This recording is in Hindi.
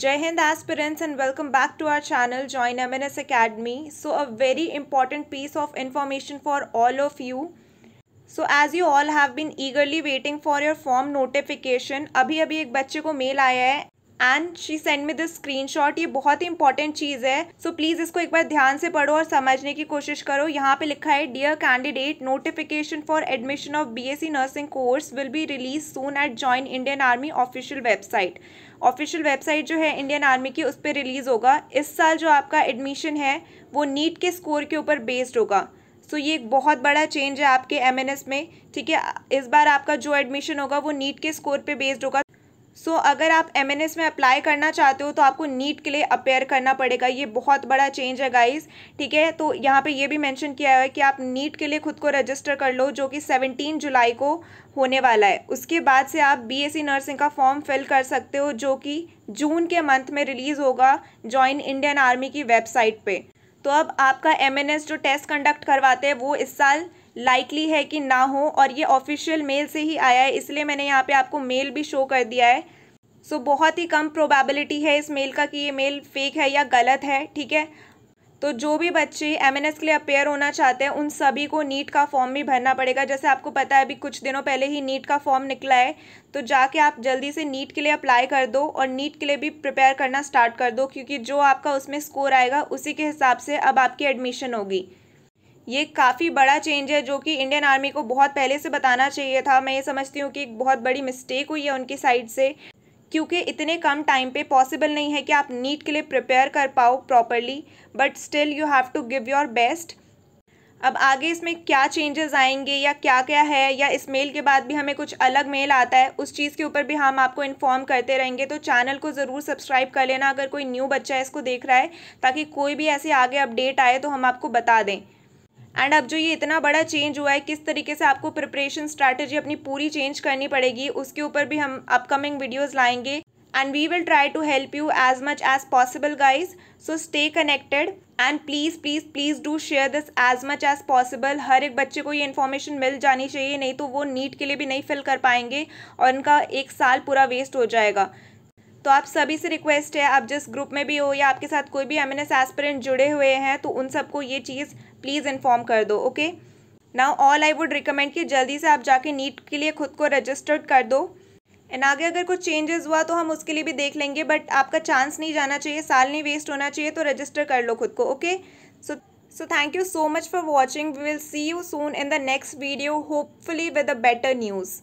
जय Hind aspirants and welcome back to our channel join M N S academy so a very important piece of information for all of you so as you all have been eagerly waiting for your form notification अभी अभी एक बच्चे को मेल आया है and she send me this shot ये बहुत ही इंपॉर्टेंट चीज़ है सो so प्लीज़ इसको एक बार ध्यान से पढ़ो और समझने की कोशिश करो यहाँ पे लिखा है dear candidate notification for admission of C nursing course will be release soon at join Indian army official website official website जो है इंडियन आर्मी की उस पर रिलीज़ होगा इस साल जो आपका एडमिशन है वो नीट के स्कोर के ऊपर बेस्ड होगा सो so, ये एक बहुत बड़ा चेंज है आपके एमएनएस में ठीक है इस बार आपका जो एडमिशन होगा वो नीट के स्कोर पे बेस्ड होगा सो so, अगर आप एम में अप्लाई करना चाहते हो तो आपको नीट के लिए अपेयर करना पड़ेगा ये बहुत बड़ा चेंज है गाइस ठीक है तो यहाँ पे ये भी मेंशन किया हुआ है कि आप नीट के लिए खुद को रजिस्टर कर लो जो कि 17 जुलाई को होने वाला है उसके बाद से आप बीएससी नर्सिंग e का फॉर्म फिल कर सकते हो जो कि जून के मंथ में रिलीज़ होगा जॉइन इंडियन आर्मी की वेबसाइट पर तो अब आपका एम जो टेस्ट कंडक्ट करवाते हैं वो इस साल लाइकली है कि ना हो और ये ऑफिशियल मेल से ही आया है इसलिए मैंने यहाँ पे आपको मेल भी शो कर दिया है सो so, बहुत ही कम प्रोबेबिलिटी है इस मेल का कि ये मेल फेक है या गलत है ठीक है तो जो भी बच्चे एम के लिए अपेयर होना चाहते हैं उन सभी को नीट का फॉर्म भी भरना पड़ेगा जैसे आपको पता है अभी कुछ दिनों पहले ही नीट का फॉर्म निकला है तो जाके आप जल्दी से नीट के लिए अप्लाई कर दो और नीट के लिए भी प्रिपेयर करना स्टार्ट कर दो क्योंकि जो आपका उसमें स्कोर आएगा उसी के हिसाब से अब आपकी एडमिशन होगी ये काफ़ी बड़ा चेंज है जो कि इंडियन आर्मी को बहुत पहले से बताना चाहिए था मैं ये समझती हूँ कि एक बहुत बड़ी मिस्टेक हुई है उनकी साइड से क्योंकि इतने कम टाइम पे पॉसिबल नहीं है कि आप नीट के लिए प्रिपेयर कर पाओ properly but still you have to give your best अब आगे इसमें क्या चेंजेस आएंगे या क्या क्या है या इस मेल के बाद भी हमें कुछ अलग मेल आता है उस चीज़ के ऊपर भी हम आपको इन्फॉर्म करते रहेंगे तो चैनल को ज़रूर सब्सक्राइब कर लेना अगर कोई न्यू बच्चा इसको देख रहा है ताकि कोई भी ऐसे आगे अपडेट आए तो हम आपको बता दें एंड अब जो ये इतना बड़ा चेंज हुआ है किस तरीके से आपको प्रिपरेशन स्ट्रैटेजी अपनी पूरी चेंज करनी पड़ेगी उसके ऊपर भी हम अपकमिंग वीडियोज़ लाएंगे and we will try to help you as much as possible guys so stay connected and please please please do share this as much as possible हर एक बच्चे को ये इन्फॉर्मेशन मिल जानी चाहिए नहीं तो वो नीट के लिए भी नहीं फिल कर पाएंगे और उनका एक साल पूरा वेस्ट हो जाएगा तो आप सभी से रिक्वेस्ट है आप जिस ग्रुप में भी हो या आपके साथ कोई भी एम एन जुड़े हुए हैं तो उन सबको ये चीज़ प्लीज़ इन्फॉर्म कर दो okay now all I would recommend कि जल्दी से आप जाके नीट के लिए खुद को रजिस्टर्ड कर दो एंड आगे अगर कुछ चेंजेस हुआ तो हम उसके लिए भी देख लेंगे बट आपका चांस नहीं जाना चाहिए साल नहीं वेस्ट होना चाहिए तो रजिस्टर कर लो खुद को okay so so thank you so much for watching we will see you soon in the next video hopefully with a better news